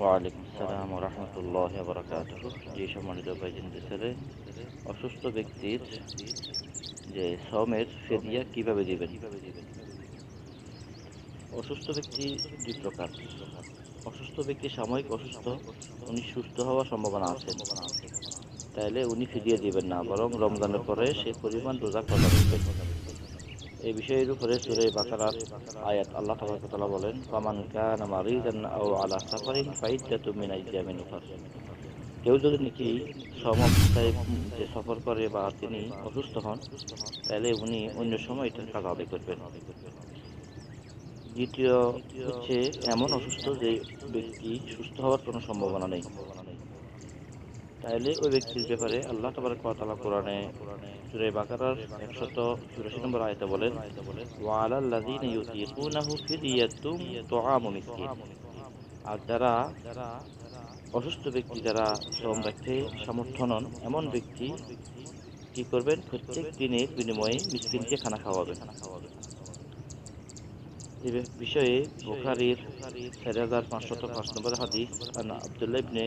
ওয়ালাইকুম সালাম রহমতুল্লাহ বরাকাত যে সম্মানিত ভাইজিনদের ছেলে অসুস্থ ব্যক্তির যে সমের ফেদিয়া কীভাবে দিবেন অসুস্থ ব্যক্তি দুই প্রকার অসুস্থ ব্যক্তি সাময়িক অসুস্থ উনি সুস্থ হওয়ার সম্ভাবনা আছে তাইলে উনি ফিরিয়ে দিবেন না বরং রমজানের পরে সে পরিমাণ রোজা করা এই বিষয়ের উপরে সুরে বাকারার আয়াত আল্লাহ তালা বলেন পামান কান মারিদান আও আলা সাফারিন ফাইদা তুমি নাইজামিন কেউ যদি নাকি সমস্যায় যে সফর করে বা তিনি অসুস্থ হন তাহলে উনি অন্য সময় এটার কাজ আদায় করবেন দ্বিতীয় হচ্ছে এমন অসুস্থ যে ব্যক্তি সুস্থ হওয়ার কোনো সম্ভাবনা নেই তাহলে ওই ব্যক্তির ব্যাপারে আল্লাহ তাবারক ওয়া তাআলা কোরআনে সূরা বাকারার 184 নম্বর আয়াতে বলেন ওয়া আলাল্লাযীনা ইউতীকুনাহু তুআমু মিসকিন আর যারা অসুস্থ ব্যক্তি যারা শ্রম রাখতে সামর্থ্য নন এমন ব্যক্তি কি করবেন প্রত্যেক দিনের বিনিময়ে মিসকিনকে খানা খাওয়াবেন বিষয়ে বুখারির চার হাজার পাঁচশত পাঁচ নম্বর হাদিস আনা আবদুল্লাহ ইবনে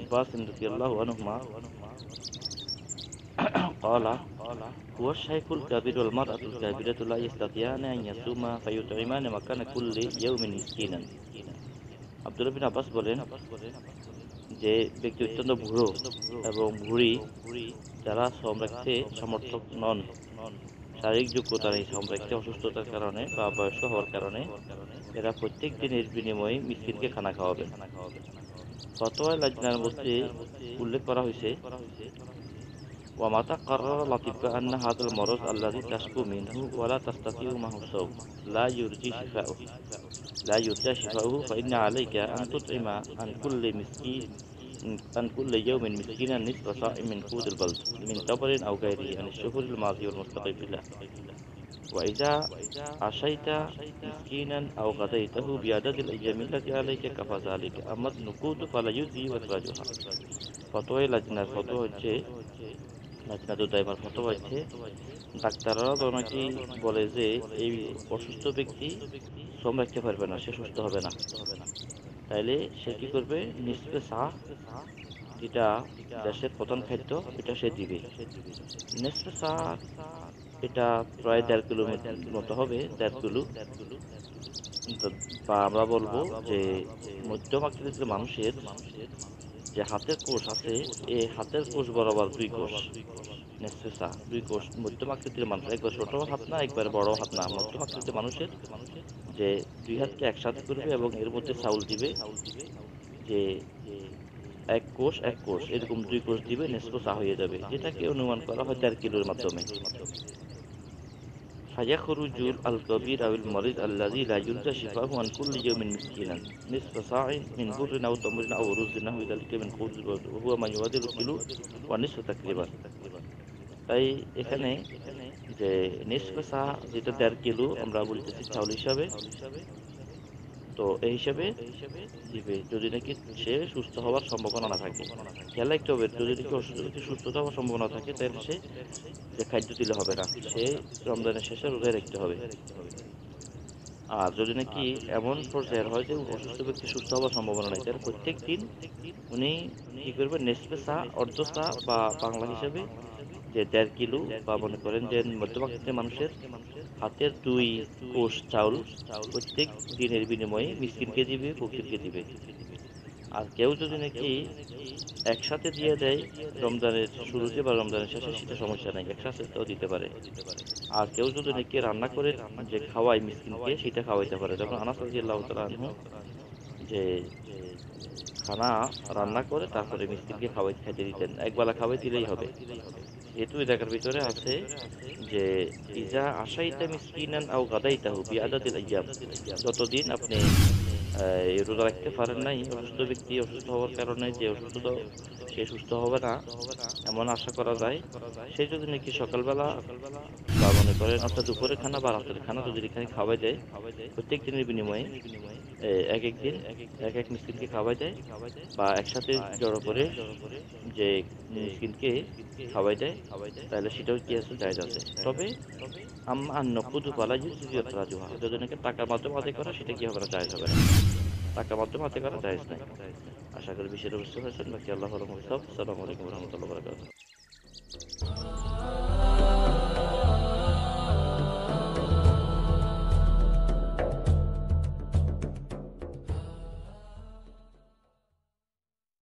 আব্বাস রাদিয়াল্লাহু আনহুমা قال هو الشيخ الكبير والمرأة الكبيرة لا يستطيعان أن يصوما فيطعمان مكان كل يوم مسكينا আব্দুল বিন আব্বাস বলেন যে ব্যক্তি অত্যন্ত বুড়ো এবং বুড়ি যারা শ্রম রাখতে সমর্থক নন শারীরিক যোগ্যতার এই সম্পর্কে অসুস্থতার কারণে বা বয়স্ক হওয়ার কারণে এরা প্রত্যেক দিনের বিনিময়ে মিসিরকে খানা খাওয়াবে ফতোয়া লাজনার মধ্যে উল্লেখ করা হয়েছে ওয়ামাতা কারর লাতিফা আন্না হাদাল মরজ আল্লাহি তাসকু মিনহু ওয়ালা তাসতাতিউ মাহসাউ লা ইউরজি শিফাউ লা ইউরজি শিফাউ ফা ইন্না আলাইকা أن كل يوم مسكينا نصف صاع من قود البلد من تبر أو غيره عن الشهور الماضية والمستقبل له وإذا عشيت مسكينا أو غديته بعدد الأيام التي عليك كفى ذلك أما النقود فلا يزي وإخراجها ফতোয়া لجنة ফতোয়া جي لجنة دائما ফতোয়া جي ডাক্তাররা তো বলে যে এই অসুস্থ ব্যক্তি শ্রম রাখতে পারবে না সে সুস্থ হবে না তাইলে সে কি করবে নিসপে চা যেটা দেশের প্রধান খাদ্য এটা সে দিবে নেসপে চা এটা প্রায় দেড় কিলোমিটার মতো হবে দেড় কিলো বা আমরা বলবো যে মধ্যম আকৃতির মানুষের যে হাতের কোষ আছে এই হাতের কোষ বরাবর দুই কোষ নেসেসা দুই কোষ আকৃতির মানুষ একবার ছোট হাত না একবার বড় হাত না আকৃতির মানুষের যে দুই হাতকে একসাথে করবে এবং এর মধ্যে চাউল দিবে যে এক কোষ এক কোষ এরকম দুই কোষ দিবে নেসপোসা হয়ে যাবে যেটাকে অনুমান করা হয় চার কিলোর মাধ্যমে ফায়াখরুজুল আল কবির আউল মরিদ আল্লাজি লাজুলতা শিফাহু আন কুল্লি ইয়াউমিন মিসকিনান নিসফা সাইন মিন বুররিন আও তামরিন আও রুজিন নাহু যালিকা মিন কুল হুয়া মা ইউয়াদিলু কিলো ওয়া তাকরিবান তাই এখানে যে নিষ্পেসা যেটা দেড় কিলো আমরা বলতেছি চাউল হিসাবে তো এই হিসাবে দিবে যদি নাকি সে সুস্থ হওয়ার সম্ভাবনা না থাকে খেয়াল রাখতে হবে যদি নাকি অসুস্থ সুস্থ হওয়ার সম্ভাবনা থাকে তাহলে সে যে খাদ্য দিলে হবে না সে রমজানের শেষে রোজায় রাখতে হবে আর যদি নাকি এমন পর্যায়ের হয় যে অসুস্থ ব্যক্তি সুস্থ হওয়ার সম্ভাবনা নেই তাহলে প্রত্যেক দিন উনি কি করবে নেসপে চা অর্ধ চা বা বাংলা হিসাবে যে দেড় কিলো বা মনে করেন যে মধ্যপ্রাচ্যের মানুষের হাতের দুই কোষ চাউল প্রত্যেক দিনের বিনিময়ে মিসকিনকে দিবে ফকিরকে দিবে আর কেউ যদি নাকি একসাথে দিয়ে দেয় রমজানের শুরুতে বা রমজানের শেষে সেটা সমস্যা নেই একসাথে তো দিতে পারে আর কেউ যদি নাকি রান্না করে যে খাওয়ায় মিসকিনকে সেটা খাওয়াইতে পারে যখন আনাস আল্লাহ তালু যে খানা রান্না করে তারপরে মিষ্টিকে খাওয়াই খাইতে দিতেন একবেলা খাওয়াই দিলেই হবে এই দুই জায়গার ভিতরে আছে যে ইজা আশাইতা মিসকিনান আও গাদাইতাহু বিআদাতিল আইয়াম যতদিন আপনি রোজা রাখতে পারেন নাই অসুস্থ ব্যক্তি অসুস্থ হওয়ার কারণে যে অসুস্থ সে সুস্থ হবে না এমন আশা করা যায় সেই যদি নাকি সকালবেলা বা মনে করেন অর্থাৎ দুপুরের খানা বা রাতের খানা যদি এখানে খাওয়াই যায় প্রত্যেক দিনের বিনিময়ে এক এক দিন এক এক মিসকিনকে খাওয়াই যায় বা একসাথে জড়ো করে যে মিসকিনকে খাওয়াই দেয় তাহলে সেটাও কি আছে জায়গা আছে তবে আর নকুদু যে সিজিয়াত রাজুহা টাকার মাধ্যমে আদায় করা সেটা কি হবে না জায়জ হবে টাকার মাধ্যমে আদায় করা চাইজ নাই আশা করি বিশেষ বুঝতে পারছেন বাকি আল্লাহ আলম রহমতুল্লাহ